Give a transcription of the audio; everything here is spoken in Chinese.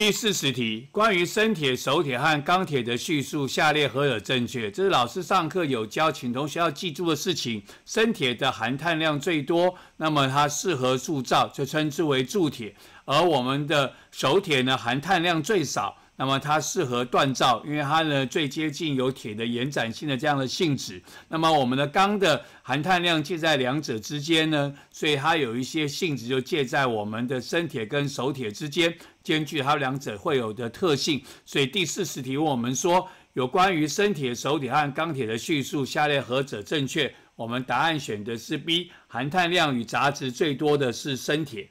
第四十题，关于生铁、熟铁和钢铁的叙述，下列何者正确？这是老师上课有教，请同学要记住的事情。生铁的含碳量最多，那么它适合铸造，就称之为铸铁。而我们的熟铁呢，含碳量最少。那么它适合锻造，因为它呢最接近有铁的延展性的这样的性质。那么我们的钢的含碳量介在两者之间呢，所以它有一些性质就介在我们的生铁跟熟铁之间，兼具它两者会有的特性。所以第四十题问我们说有关于生铁、熟铁和钢铁的叙述，下列何者正确？我们答案选的是 B，含碳量与杂质最多的是生铁。